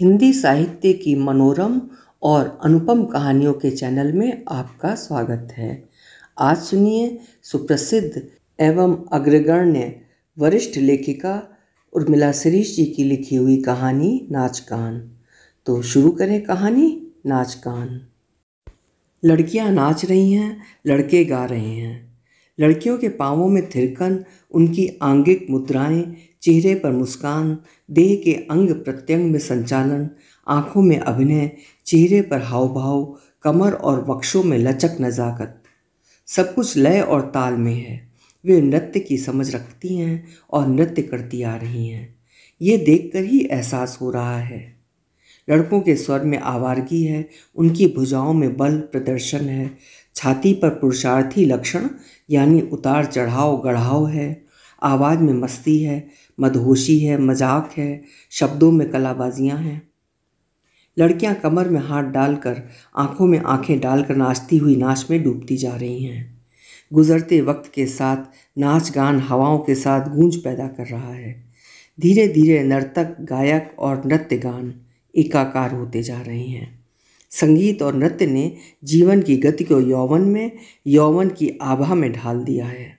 हिंदी साहित्य की मनोरम और अनुपम कहानियों के चैनल में आपका स्वागत है आज सुनिए सुप्रसिद्ध एवं अग्रगण्य वरिष्ठ लेखिका उर्मिला शरीश जी की लिखी हुई कहानी नाच कान तो शुरू करें कहानी नाच कान लड़कियां नाच रही हैं लड़के गा रहे हैं लड़कियों के पाँवों में थिरकन उनकी आंगिक मुद्राएं चेहरे पर मुस्कान देह के अंग प्रत्यंग में संचालन आंखों में अभिनय चेहरे पर हाव भाव कमर और वक्षों में लचक नज़ाकत सब कुछ लय और ताल में है वे नृत्य की समझ रखती हैं और नृत्य करती आ रही हैं ये देखकर ही एहसास हो रहा है लड़कों के स्वर में आवारगी है उनकी भुजाओं में बल प्रदर्शन है छाती पर पुरुषार्थी लक्षण यानी उतार चढ़ाव गढ़ाव है आवाज़ में मस्ती है मदहोशी है मजाक है शब्दों में कलाबाजियाँ हैं लड़कियां कमर में हाथ डालकर आंखों में आंखें डालकर नाचती हुई नाच में डूबती जा रही हैं गुजरते वक्त के साथ नाच गान हवाओं के साथ गूंज पैदा कर रहा है धीरे धीरे नर्तक गायक और नृत्य गान एकाकार होते जा रहे हैं संगीत और नृत्य ने जीवन की गति को यौवन में यौवन की आभा में ढाल दिया है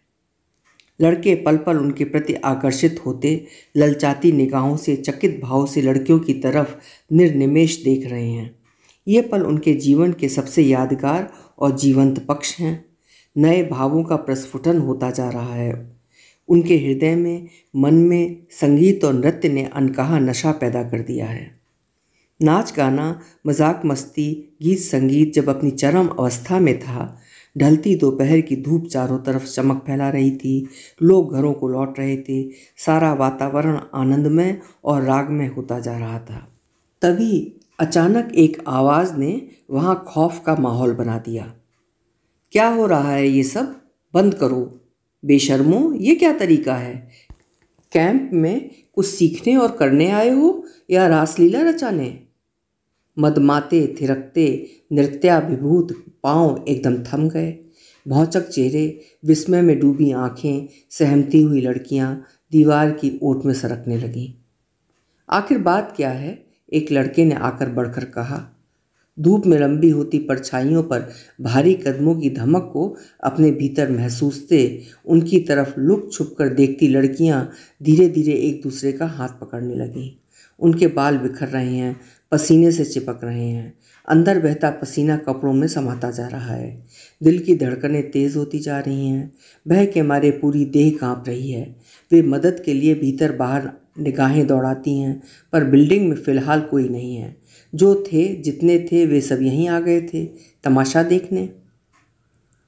लड़के पल पल उनके प्रति आकर्षित होते ललचाती निगाहों से चकित भाव से लड़कियों की तरफ निर्निमेश देख रहे हैं ये पल उनके जीवन के सबसे यादगार और जीवंत पक्ष हैं नए भावों का प्रस्फुटन होता जा रहा है उनके हृदय में मन में संगीत और नृत्य ने अनकहा नशा पैदा कर दिया है नाच गाना मजाक मस्ती गीत संगीत जब अपनी चरम अवस्था में था ढलती दोपहर की धूप चारों तरफ चमक फैला रही थी लोग घरों को लौट रहे थे सारा वातावरण आनंदमय और राग में होता जा रहा था तभी अचानक एक आवाज़ ने वहाँ खौफ का माहौल बना दिया क्या हो रहा है ये सब बंद करो बेशर्मो ये क्या तरीका है कैंप में कुछ सीखने और करने आए हो या रासलीला रचाने मदमाते थिरकते नृत्याभिभूत पाँव एकदम थम गए भौचक चेहरे विस्मय में डूबी आंखें सहमती हुई लड़कियां दीवार की ओट में सरकने लगीं आखिर बात क्या है एक लड़के ने आकर बढ़कर कहा धूप में लंबी होती परछाइयों पर भारी कदमों की धमक को अपने भीतर महसूसते उनकी तरफ लुक छुप कर देखती लड़कियां धीरे धीरे एक दूसरे का हाथ पकड़ने लगीं उनके बाल बिखर रहे हैं पसीने से चिपक रहे हैं अंदर बहता पसीना कपड़ों में समाता जा रहा है दिल की धड़कनें तेज़ होती जा रही हैं बह के मारे पूरी देह कांप रही है वे मदद के लिए भीतर बाहर निगाहें दौड़ाती हैं पर बिल्डिंग में फ़िलहाल कोई नहीं है जो थे जितने थे वे सब यहीं आ गए थे तमाशा देखने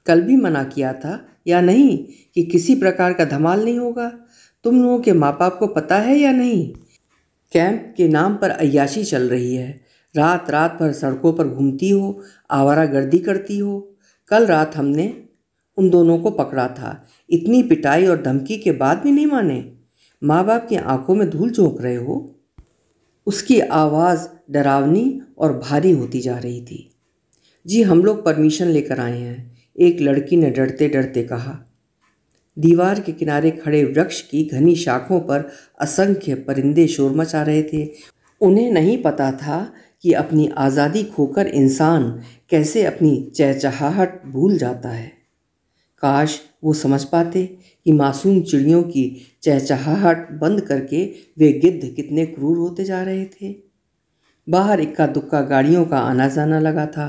कल भी मना किया था या नहीं कि किसी प्रकार का धमाल नहीं होगा तुम लोगों के माँ बाप को पता है या नहीं कैंप के नाम पर अयाशी चल रही है रात रात भर सड़कों पर घूमती हो आवारा गर्दी करती हो कल रात हमने उन दोनों को पकड़ा था इतनी पिटाई और धमकी के बाद भी नहीं माने माँ बाप की आंखों में धूल झोंक रहे हो उसकी आवाज़ डरावनी और भारी होती जा रही थी जी हम लोग परमिशन लेकर आए हैं एक लड़की ने डरते डरते कहा दीवार के किनारे खड़े वृक्ष की घनी शाखों पर असंख्य परिंदे शोर मचा रहे थे उन्हें नहीं पता था कि अपनी आज़ादी खोकर इंसान कैसे अपनी चहचहाहट भूल जाता है काश वो समझ पाते कि मासूम चिड़ियों की चहचहाहट बंद करके वे गिद्ध कितने क्रूर होते जा रहे थे बाहर इक्का दुक्का गाड़ियों का आना जाना लगा था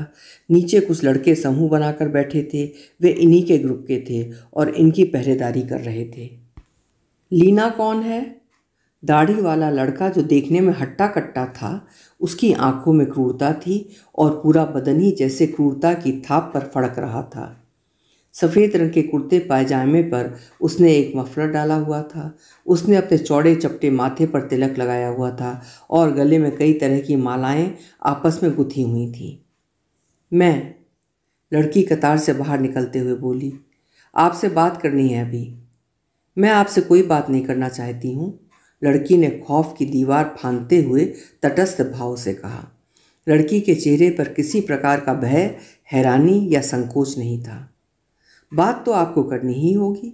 नीचे कुछ लड़के समूह बनाकर बैठे थे वे इन्हीं के ग्रुप के थे और इनकी पहरेदारी कर रहे थे लीना कौन है दाढ़ी वाला लड़का जो देखने में हट्टा कट्टा था उसकी आंखों में क्रूरता थी और पूरा बदन ही जैसे क्रूरता की थाप पर फड़क रहा था सफ़ेद रंग के कुर्ते पायजामे पर उसने एक मफलर डाला हुआ था उसने अपने चौड़े चपटे माथे पर तिलक लगाया हुआ था और गले में कई तरह की मालाएं आपस में गुथी हुई थी मैं लड़की कतार से बाहर निकलते हुए बोली आपसे बात करनी है अभी मैं आपसे कोई बात नहीं करना चाहती हूँ लड़की ने खौफ की दीवार फांदते हुए तटस्थ भाव से कहा लड़की के चेहरे पर किसी प्रकार का भय हैरानी या संकोच नहीं था बात तो आपको करनी ही होगी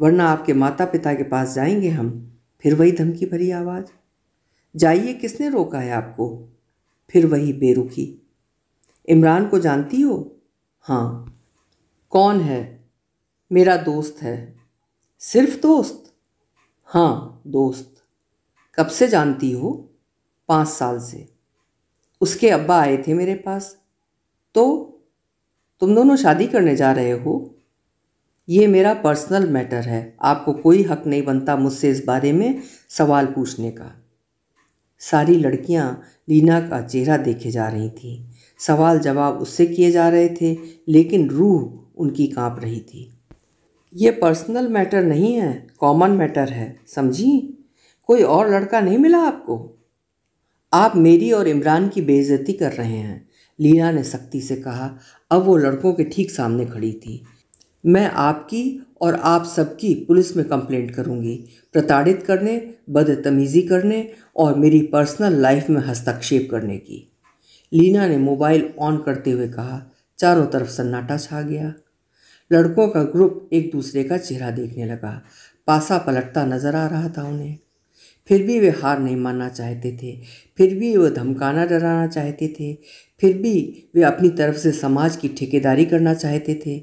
वरना आपके माता पिता के पास जाएंगे हम फिर वही धमकी भरी आवाज़ जाइए किसने रोका है आपको फिर वही बेरुखी इमरान को जानती हो हाँ कौन है मेरा दोस्त है सिर्फ दोस्त हाँ दोस्त कब से जानती हो पाँच साल से उसके अब्बा आए थे मेरे पास तो तुम दोनों शादी करने जा रहे हो ये मेरा पर्सनल मैटर है आपको कोई हक नहीं बनता मुझसे इस बारे में सवाल पूछने का सारी लड़कियां लीना का चेहरा देखे जा रही थीं सवाल जवाब उससे किए जा रहे थे लेकिन रूह उनकी कांप रही थी ये पर्सनल मैटर नहीं है कॉमन मैटर है समझी कोई और लड़का नहीं मिला आपको आप मेरी और इमरान की बेइज्जती कर रहे हैं लीना ने सख्ती से कहा अब वो लड़कों के ठीक सामने खड़ी थी मैं आपकी और आप सबकी पुलिस में कंप्लेंट करूंगी प्रताड़ित करने बदतमीज़ी करने और मेरी पर्सनल लाइफ में हस्तक्षेप करने की लीना ने मोबाइल ऑन करते हुए कहा चारों तरफ सन्नाटा छा गया लड़कों का ग्रुप एक दूसरे का चेहरा देखने लगा पासा पलटता नजर आ रहा था उन्हें फिर भी वे हार नहीं मानना चाहते थे फिर भी वे धमकाना डराना चाहते थे फिर भी वे अपनी तरफ से समाज की ठेकेदारी करना चाहते थे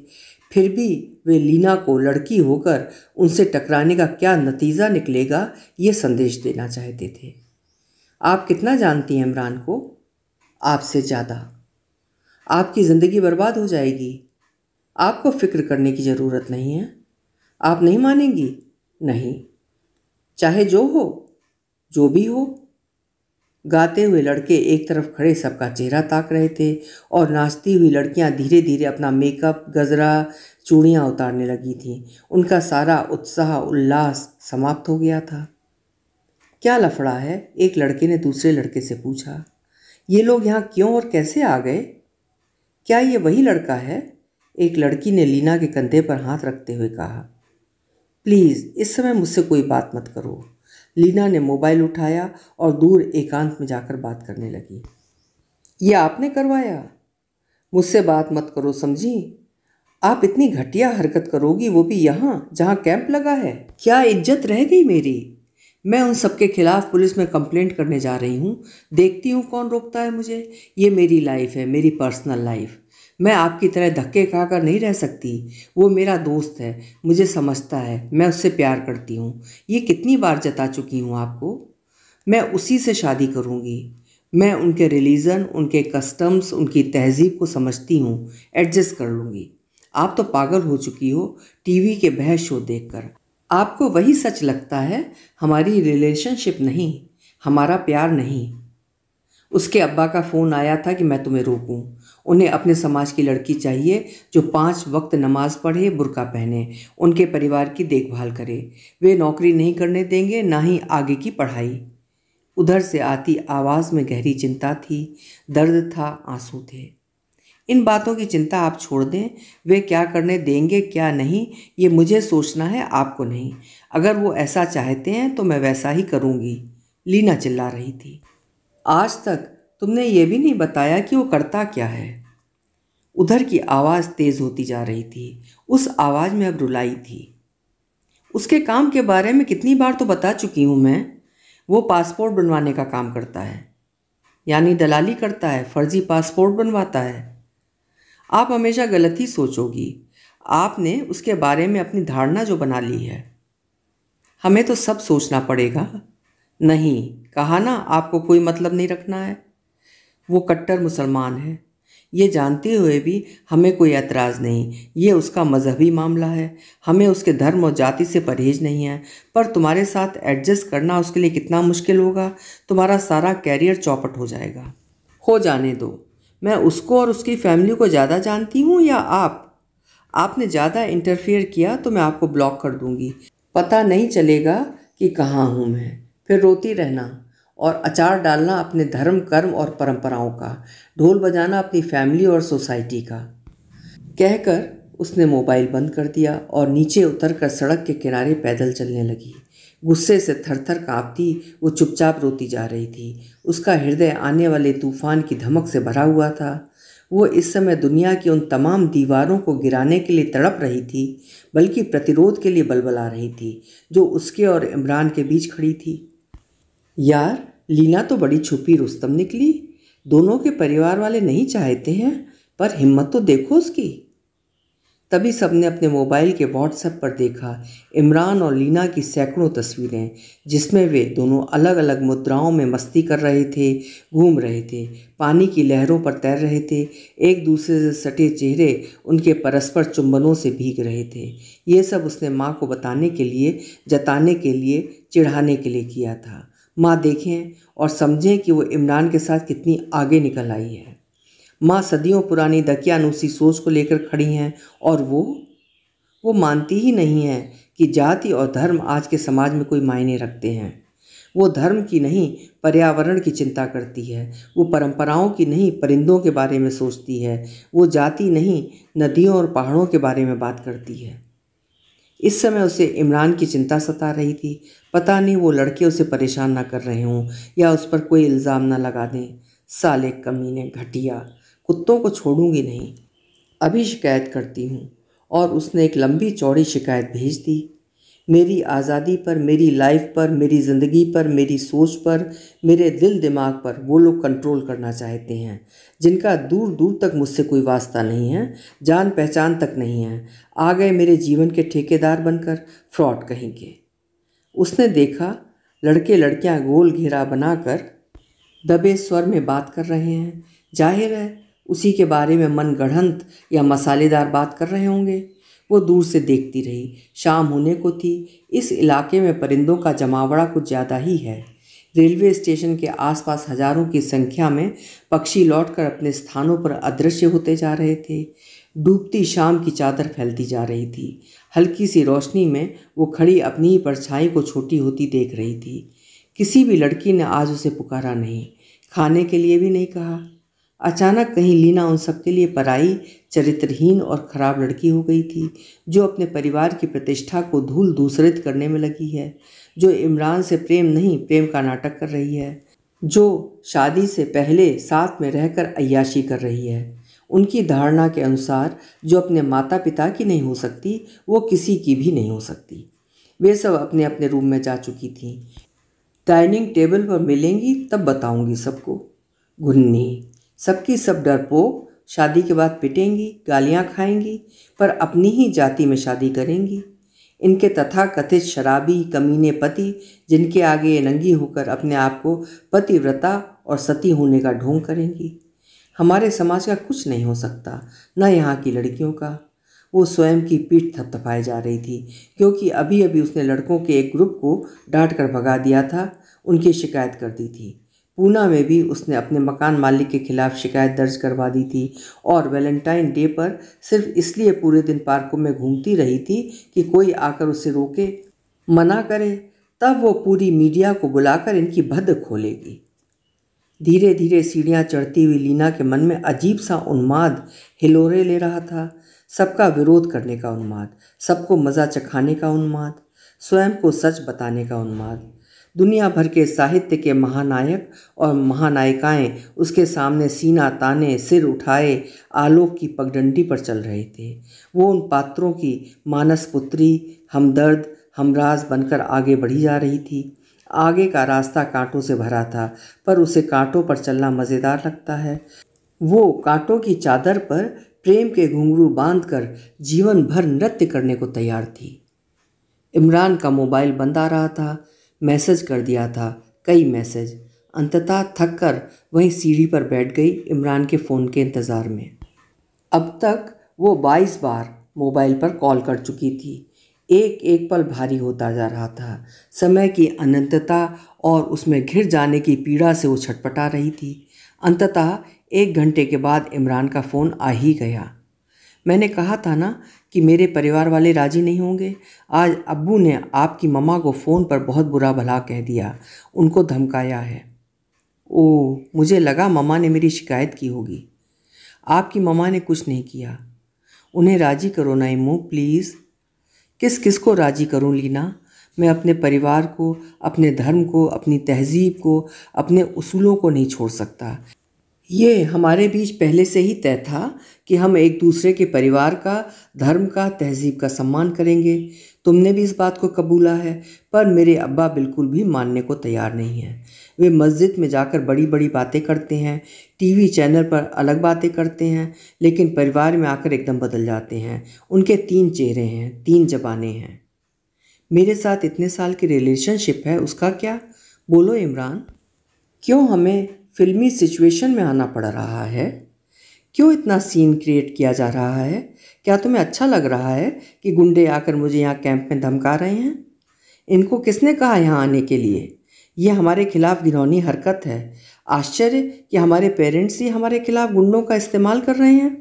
फिर भी वे लीना को लड़की होकर उनसे टकराने का क्या नतीजा निकलेगा ये संदेश देना चाहते थे आप कितना जानती हैं इमरान को आपसे ज़्यादा आपकी ज़िंदगी बर्बाद हो जाएगी आपको फ़िक्र करने की ज़रूरत नहीं है आप नहीं मानेंगी नहीं चाहे जो हो जो भी हो गाते हुए लड़के एक तरफ खड़े सबका चेहरा ताक रहे थे और नाचती हुई लड़कियां धीरे धीरे अपना मेकअप गजरा चूड़ियां उतारने लगी थीं उनका सारा उत्साह उल्लास समाप्त हो गया था क्या लफड़ा है एक लड़के ने दूसरे लड़के से पूछा ये लोग यहाँ क्यों और कैसे आ गए क्या ये वही लड़का है एक लड़की ने लीना के कंधे पर हाथ रखते हुए कहा प्लीज़ इस समय मुझसे कोई बात मत करो लीना ने मोबाइल उठाया और दूर एकांत में जाकर बात करने लगी ये आपने करवाया मुझसे बात मत करो समझी आप इतनी घटिया हरकत करोगी वो भी यहाँ जहाँ कैंप लगा है क्या इज्जत रह गई मेरी मैं उन सबके खिलाफ पुलिस में कंप्लेंट करने जा रही हूँ देखती हूँ कौन रोकता है मुझे ये मेरी लाइफ है मेरी पर्सनल लाइफ मैं आपकी तरह धक्के खाकर नहीं रह सकती वो मेरा दोस्त है मुझे समझता है मैं उससे प्यार करती हूँ ये कितनी बार जता चुकी हूँ आपको मैं उसी से शादी करूँगी मैं उनके रिलीजन उनके कस्टम्स उनकी तहजीब को समझती हूँ एडजस्ट कर लूँगी आप तो पागल हो चुकी हो टीवी के बहस शो कर आपको वही सच लगता है हमारी रिलेशनशिप नहीं हमारा प्यार नहीं उसके अब्बा का फ़ोन आया था कि मैं तुम्हें रोकूं उन्हें अपने समाज की लड़की चाहिए जो पांच वक्त नमाज पढ़े बुरका पहने उनके परिवार की देखभाल करे वे नौकरी नहीं करने देंगे ना ही आगे की पढ़ाई उधर से आती आवाज़ में गहरी चिंता थी दर्द था आंसू थे इन बातों की चिंता आप छोड़ दें वे क्या करने देंगे क्या नहीं ये मुझे सोचना है आपको नहीं अगर वो ऐसा चाहते हैं तो मैं वैसा ही करूँगी लीना चिल्ला रही थी आज तक तुमने ये भी नहीं बताया कि वो करता क्या है उधर की आवाज़ तेज़ होती जा रही थी उस आवाज़ में अब रुलाई थी उसके काम के बारे में कितनी बार तो बता चुकी हूँ मैं वो पासपोर्ट बनवाने का काम करता है यानी दलाली करता है फर्जी पासपोर्ट बनवाता है आप हमेशा गलत ही सोचोगी आपने उसके बारे में अपनी धारणा जो बना ली है हमें तो सब सोचना पड़ेगा नहीं कहा ना आपको कोई मतलब नहीं रखना है वो कट्टर मुसलमान है ये जानते हुए भी हमें कोई एतराज़ नहीं ये उसका मजहबी मामला है हमें उसके धर्म और जाति से परहेज नहीं है पर तुम्हारे साथ एडजस्ट करना उसके लिए कितना मुश्किल होगा तुम्हारा सारा कैरियर चौपट हो जाएगा हो जाने दो मैं उसको और उसकी फैमिली को ज़्यादा जानती हूँ या आप आपने ज़्यादा इंटरफेयर किया तो मैं आपको ब्लॉक कर दूँगी पता नहीं चलेगा कि कहाँ हूँ मैं फिर रोती रहना और अचार डालना अपने धर्म कर्म और परंपराओं का ढोल बजाना अपनी फैमिली और सोसाइटी का कहकर उसने मोबाइल बंद कर दिया और नीचे उतर कर सड़क के किनारे पैदल चलने लगी गुस्से से थर थर काँपती वो चुपचाप रोती जा रही थी उसका हृदय आने वाले तूफान की धमक से भरा हुआ था वो इस समय दुनिया की उन तमाम दीवारों को गिराने के लिए तड़प रही थी बल्कि प्रतिरोध के लिए बलबला रही थी जो उसके और इमरान के बीच खड़ी थी यार लीना तो बड़ी छुपी रुस्तम निकली दोनों के परिवार वाले नहीं चाहते हैं पर हिम्मत तो देखो उसकी तभी सब ने अपने मोबाइल के व्हाट्सएप पर देखा इमरान और लीना की सैकड़ों तस्वीरें जिसमें वे दोनों अलग अलग मुद्राओं में मस्ती कर रहे थे घूम रहे थे पानी की लहरों पर तैर रहे थे एक दूसरे से सटे चेहरे उनके परस्पर चुंबनों से भीग रहे थे ये सब उसने माँ को बताने के लिए जताने के लिए चिढ़ाने के लिए किया था माँ देखें और समझें कि वो इमरान के साथ कितनी आगे निकल आई है माँ सदियों पुरानी दकियानूसी सोच को लेकर खड़ी हैं और वो वो मानती ही नहीं है कि जाति और धर्म आज के समाज में कोई मायने रखते हैं वो धर्म की नहीं पर्यावरण की चिंता करती है वो परंपराओं की नहीं परिंदों के बारे में सोचती है वो जाति नहीं नदियों और पहाड़ों के बारे में बात करती है इस समय उसे इमरान की चिंता सता रही थी पता नहीं वो लड़के उसे परेशान ना कर रहे हों या उस पर कोई इल्ज़ाम ना लगा दें साले कमीने घटिया कुत्तों को छोड़ूंगी नहीं अभी शिकायत करती हूँ और उसने एक लंबी चौड़ी शिकायत भेज दी मेरी आज़ादी पर मेरी लाइफ पर मेरी ज़िंदगी पर मेरी सोच पर मेरे दिल दिमाग पर वो लोग कंट्रोल करना चाहते हैं जिनका दूर दूर तक मुझसे कोई वास्ता नहीं है जान पहचान तक नहीं है आ गए मेरे जीवन के ठेकेदार बनकर फ्रॉड कहेंगे उसने देखा लड़के लड़कियां गोल घेरा बनाकर दबे स्वर में बात कर रहे हैं जाहिर है उसी के बारे में मन गढ़ंत या मसालेदार बात कर रहे होंगे वो दूर से देखती रही शाम होने को थी इस इलाके में परिंदों का जमावड़ा कुछ ज़्यादा ही है रेलवे स्टेशन के आसपास हजारों की संख्या में पक्षी लौटकर अपने स्थानों पर अदृश्य होते जा रहे थे डूबती शाम की चादर फैलती जा रही थी हल्की सी रोशनी में वो खड़ी अपनी ही परछाई को छोटी होती देख रही थी किसी भी लड़की ने आज उसे पुकारा नहीं खाने के लिए भी नहीं कहा अचानक कहीं लीना उन सबके लिए पराई चरित्रहीन और खराब लड़की हो गई थी जो अपने परिवार की प्रतिष्ठा को धूल दूसरित करने में लगी है जो इमरान से प्रेम नहीं प्रेम का नाटक कर रही है जो शादी से पहले साथ में रहकर अयाशी कर रही है उनकी धारणा के अनुसार जो अपने माता पिता की नहीं हो सकती वो किसी की भी नहीं हो सकती वे सब अपने अपने रूम में जा चुकी थी डाइनिंग टेबल पर मिलेंगी तब बताऊंगी सबको गुन्नी सबकी सब डरपोक शादी के बाद पिटेंगी गालियाँ खाएंगी पर अपनी ही जाति में शादी करेंगी इनके तथा कथित शराबी कमीने पति जिनके आगे नंगी होकर अपने आप को पतिव्रता और सती होने का ढोंग करेंगी हमारे समाज का कुछ नहीं हो सकता न यहाँ की लड़कियों का वो स्वयं की पीठ थपथपाई जा रही थी क्योंकि अभी अभी उसने लड़कों के एक ग्रुप को डांट कर भगा दिया था उनकी शिकायत कर दी थी पूना में भी उसने अपने मकान मालिक के खिलाफ शिकायत दर्ज करवा दी थी और वैलेंटाइन डे पर सिर्फ इसलिए पूरे दिन पार्कों में घूमती रही थी कि कोई आकर उसे रोके मना करे तब वो पूरी मीडिया को बुलाकर इनकी भद खोलेगी धीरे धीरे सीढ़ियाँ चढ़ती हुई लीना के मन में अजीब सा उन्माद हिलोरे ले रहा था सबका विरोध करने का उन्माद सबको मज़ा चखाने का उन्माद स्वयं को सच बताने का उन्माद दुनिया भर के साहित्य के महानायक और महानायिकाएं उसके सामने सीना ताने सिर उठाए आलोक की पगडंडी पर चल रहे थे वो उन पात्रों की मानस पुत्री हमदर्द हमराज बनकर आगे बढ़ी जा रही थी आगे का रास्ता कांटों से भरा था पर उसे कांटों पर चलना मज़ेदार लगता है वो कांटों की चादर पर प्रेम के घुंघरू बांधकर जीवन भर नृत्य करने को तैयार थी इमरान का मोबाइल बंद आ रहा था मैसेज कर दिया था कई मैसेज अंततः थक कर वहीं सीढ़ी पर बैठ गई इमरान के फ़ोन के इंतज़ार में अब तक वो बाईस बार मोबाइल पर कॉल कर चुकी थी एक एक पल भारी होता जा रहा था समय की अनंतता और उसमें घिर जाने की पीड़ा से वो छटपटा रही थी अंततः एक घंटे के बाद इमरान का फ़ोन आ ही गया मैंने कहा था ना कि मेरे परिवार वाले राज़ी नहीं होंगे आज अब्बू ने आपकी मम्मा को फ़ोन पर बहुत बुरा भला कह दिया उनको धमकाया है ओ मुझे लगा मम्मा ने मेरी शिकायत की होगी आपकी मम्मा ने कुछ नहीं किया उन्हें राज़ी करो नाइमो प्लीज़ किस किस को राज़ी करूं लीना मैं अपने परिवार को अपने धर्म को अपनी तहजीब को अपने उसूलों को नहीं छोड़ सकता ये हमारे बीच पहले से ही तय था कि हम एक दूसरे के परिवार का धर्म का तहजीब का सम्मान करेंगे तुमने भी इस बात को कबूला है पर मेरे अब्बा बिल्कुल भी मानने को तैयार नहीं हैं वे मस्जिद में जाकर बड़ी बड़ी बातें करते हैं टीवी चैनल पर अलग बातें करते हैं लेकिन परिवार में आकर एकदम बदल जाते हैं उनके तीन चेहरे हैं तीन जबाने हैं मेरे साथ इतने साल की रिलेशनशिप है उसका क्या बोलो इमरान क्यों हमें फिल्मी सिचुएशन में आना पड़ रहा है क्यों इतना सीन क्रिएट किया जा रहा है क्या तुम्हें अच्छा लग रहा है कि गुंडे आकर मुझे यहाँ कैंप में धमका रहे हैं इनको किसने कहा यहाँ आने के लिए ये हमारे खिलाफ़ घिनौनी हरकत है आश्चर्य कि हमारे पेरेंट्स ही हमारे खिलाफ़ गुंडों का इस्तेमाल कर रहे हैं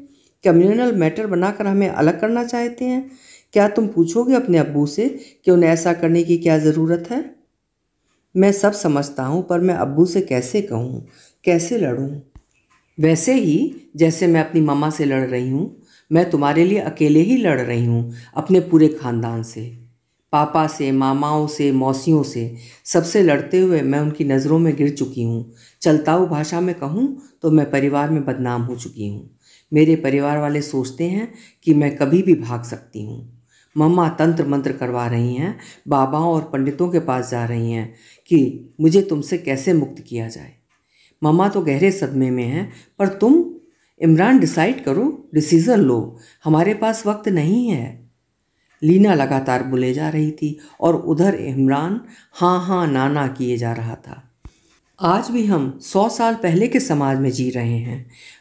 कम्युनल मैटर बनाकर हमें अलग करना चाहते हैं क्या तुम पूछोगे अपने अबू से कि उन्हें ऐसा करने की क्या ज़रूरत है मैं सब समझता हूँ पर मैं अब्बू से कैसे कहूँ कैसे लड़ूँ वैसे ही जैसे मैं अपनी मामा से लड़ रही हूँ मैं तुम्हारे लिए अकेले ही लड़ रही हूँ अपने पूरे ख़ानदान से पापा से मामाओं से मौसियों से सबसे लड़ते हुए मैं उनकी नज़रों में गिर चुकी हूँ चलताऊ भाषा में कहूँ तो मैं परिवार में बदनाम हो चुकी हूँ मेरे परिवार वाले सोचते हैं कि मैं कभी भी भाग सकती हूँ मम्मा तंत्र मंत्र करवा रही हैं बाबाओं और पंडितों के पास जा रही हैं कि मुझे तुमसे कैसे मुक्त किया जाए मम्मा तो गहरे सदमे में हैं पर तुम इमरान डिसाइड करो डिसीज़न लो हमारे पास वक्त नहीं है लीना लगातार बोले जा रही थी और उधर इमरान हाँ हाँ नाना किए जा रहा था आज भी हम सौ साल पहले के समाज में जी रहे हैं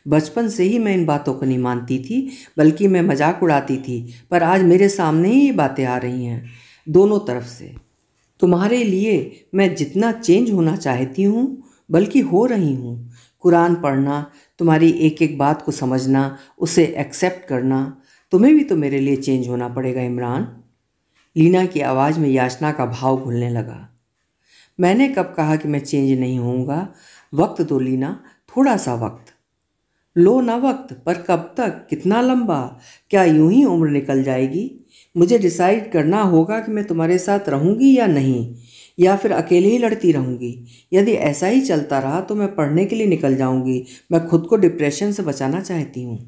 बचपन से ही मैं इन बातों को नहीं मानती थी बल्कि मैं मजाक उड़ाती थी पर आज मेरे सामने ही ये बातें आ रही हैं दोनों तरफ से तुम्हारे लिए मैं जितना चेंज होना चाहती हूँ बल्कि हो रही हूँ कुरान पढ़ना तुम्हारी एक एक बात को समझना उसे एक्सेप्ट करना तुम्हें भी तो मेरे लिए चेंज होना पड़ेगा इमरान लीना की आवाज़ में याचना का भाव घुलने लगा मैंने कब कहा कि मैं चेंज नहीं होऊंगा वक्त दो तो लीना थोड़ा सा वक्त लो ना वक्त पर कब तक कितना लंबा क्या यूं ही उम्र निकल जाएगी मुझे डिसाइड करना होगा कि मैं तुम्हारे साथ रहूंगी या नहीं या फिर अकेले ही लड़ती रहूंगी यदि ऐसा ही चलता रहा तो मैं पढ़ने के लिए निकल जाऊंगी मैं खुद को डिप्रेशन से बचाना चाहती हूँ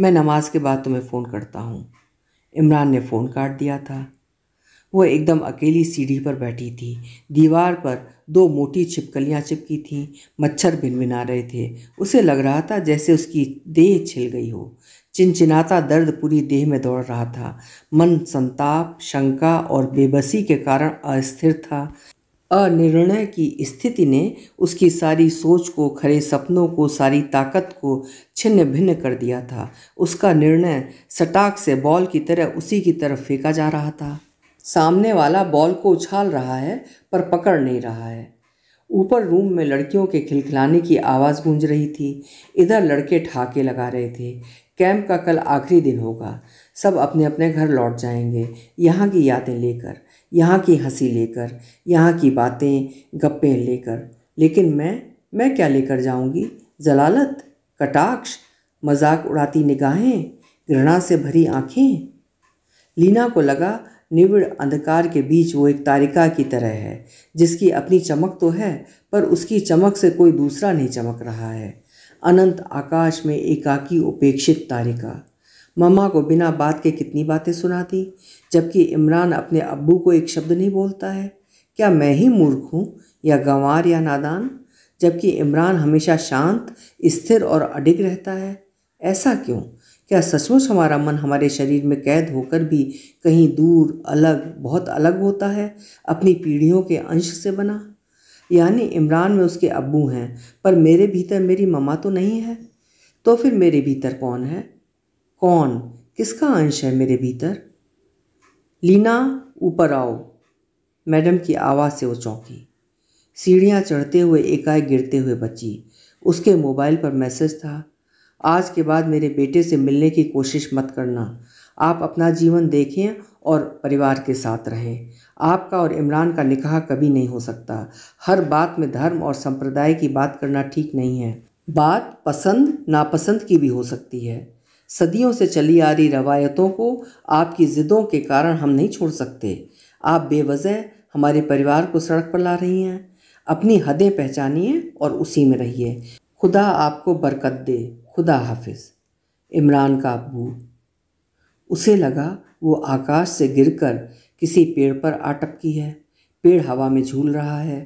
मैं नमाज के बाद तुम्हें फ़ोन करता हूँ इमरान ने फ़ोन काट दिया था वह एकदम अकेली सीढ़ी पर बैठी थी दीवार पर दो मोटी छिपकलियाँ चिपकी थीं मच्छर भिनभिना रहे थे उसे लग रहा था जैसे उसकी देह छिल गई हो चिनचिनाता दर्द पूरी देह में दौड़ रहा था मन संताप शंका और बेबसी के कारण अस्थिर था अनिर्णय की स्थिति ने उसकी सारी सोच को खरे सपनों को सारी ताकत को छिन्न भिन्न कर दिया था उसका निर्णय सटाक से बॉल की तरह उसी की तरफ फेंका जा रहा था सामने वाला बॉल को उछाल रहा है पर पकड़ नहीं रहा है ऊपर रूम में लड़कियों के खिलखिलाने की आवाज़ गूंज रही थी इधर लड़के ठाके लगा रहे थे कैंप का कल आखिरी दिन होगा सब अपने अपने घर लौट जाएंगे यहाँ की यादें लेकर यहाँ की हंसी लेकर यहाँ की बातें गप्पे लेकर लेकिन मैं मैं क्या लेकर जाऊँगी जलालत कटाक्ष मजाक उड़ाती निगाहें घृणा से भरी आँखें लीना को लगा निविड़ अंधकार के बीच वो एक तारिका की तरह है जिसकी अपनी चमक तो है पर उसकी चमक से कोई दूसरा नहीं चमक रहा है अनंत आकाश में एकाकी उपेक्षित तारिका मम्मा को बिना बात के कितनी बातें सुनाती जबकि इमरान अपने अब्बू को एक शब्द नहीं बोलता है क्या मैं ही मूर्ख हूँ या गंवार या नादान जबकि इमरान हमेशा शांत स्थिर और अडिग रहता है ऐसा क्यों क्या सचमुच हमारा मन हमारे शरीर में कैद होकर भी कहीं दूर अलग बहुत अलग होता है अपनी पीढ़ियों के अंश से बना यानी इमरान में उसके अब्बू हैं पर मेरे भीतर मेरी ममा तो नहीं है तो फिर मेरे भीतर कौन है कौन किसका अंश है मेरे भीतर लीना ऊपर आओ मैडम की आवाज़ से वो चौंकी सीढ़ियाँ चढ़ते हुए एकाएक गिरते हुए बची उसके मोबाइल पर मैसेज था आज के बाद मेरे बेटे से मिलने की कोशिश मत करना आप अपना जीवन देखें और परिवार के साथ रहें आपका और इमरान का निकाह कभी नहीं हो सकता हर बात में धर्म और संप्रदाय की बात करना ठीक नहीं है बात पसंद नापसंद की भी हो सकती है सदियों से चली आ रही रवायतों को आपकी ज़िदों के कारण हम नहीं छोड़ सकते आप बेवजह हमारे परिवार को सड़क पर ला रही हैं अपनी हदें पहचानिए और उसी में रहिए खुदा आपको बरकत दे खुदा हाफिज इमरान का अबू उसे लगा वो आकाश से गिरकर किसी पेड़ पर आटपकी है पेड़ हवा में झूल रहा है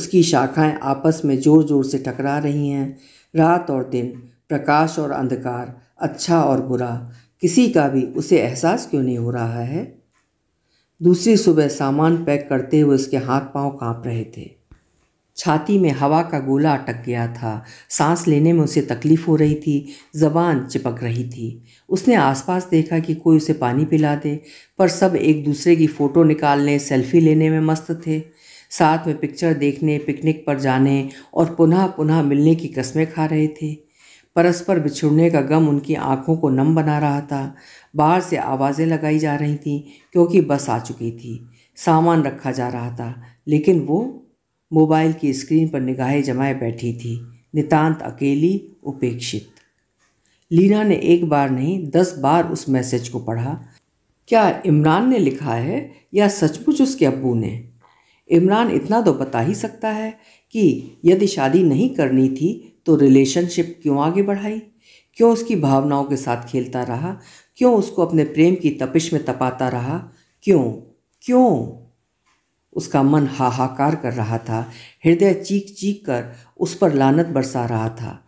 उसकी शाखाएं आपस में ज़ोर ज़ोर से टकरा रही हैं रात और दिन प्रकाश और अंधकार अच्छा और बुरा किसी का भी उसे एहसास क्यों नहीं हो रहा है दूसरी सुबह सामान पैक करते हुए उसके हाथ पांव कांप रहे थे छाती में हवा का गोला अटक गया था सांस लेने में उसे तकलीफ़ हो रही थी ज़बान चिपक रही थी उसने आसपास देखा कि कोई उसे पानी पिला दे पर सब एक दूसरे की फ़ोटो निकालने सेल्फी लेने में मस्त थे साथ में पिक्चर देखने पिकनिक पर जाने और पुनः पुनः मिलने की कस्में खा रहे थे परस्पर बिछुड़ने का गम उनकी आंखों को नम बना रहा था बाहर से आवाज़ें लगाई जा रही थीं क्योंकि बस आ चुकी थी सामान रखा जा रहा था लेकिन वो मोबाइल की स्क्रीन पर निगाहें जमाए बैठी थी नितांत अकेली उपेक्षित लीना ने एक बार नहीं दस बार उस मैसेज को पढ़ा क्या इमरान ने लिखा है या सचमुच उसके अबू ने इमरान इतना तो बता ही सकता है कि यदि शादी नहीं करनी थी तो रिलेशनशिप क्यों आगे बढ़ाई क्यों उसकी भावनाओं के साथ खेलता रहा क्यों उसको अपने प्रेम की तपिश में तपाता रहा क्यों क्यों उसका मन हाहाकार कर रहा था हृदय चीख चीख कर उस पर लानत बरसा रहा था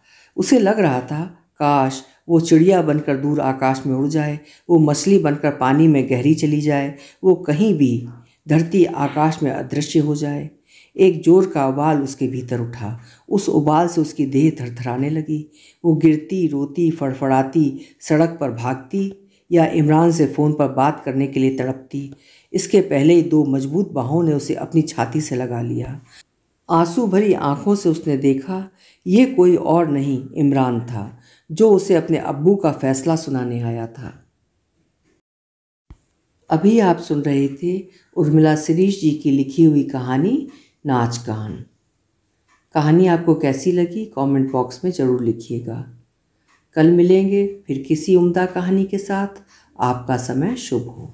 उसे लग रहा था काश वो चिड़िया बनकर दूर आकाश में उड़ जाए वो मछली बनकर पानी में गहरी चली जाए वो कहीं भी धरती आकाश में अदृश्य हो जाए एक जोर का उबाल उसके भीतर उठा उस उबाल से उसकी देह थरथराने लगी वो गिरती रोती फड़फड़ाती सड़क पर भागती या इमरान से फ़ोन पर बात करने के लिए तड़पती इसके पहले ही दो मजबूत बाहों ने उसे अपनी छाती से लगा लिया आंसू भरी आंखों से उसने देखा ये कोई और नहीं इमरान था जो उसे अपने अब्बू का फैसला सुनाने आया था अभी आप सुन रहे थे उर्मिला सिरीश जी की लिखी हुई कहानी नाच कहान कहानी आपको कैसी लगी कमेंट बॉक्स में ज़रूर लिखिएगा कल मिलेंगे फिर किसी उम्दा कहानी के साथ आपका समय शुभ हो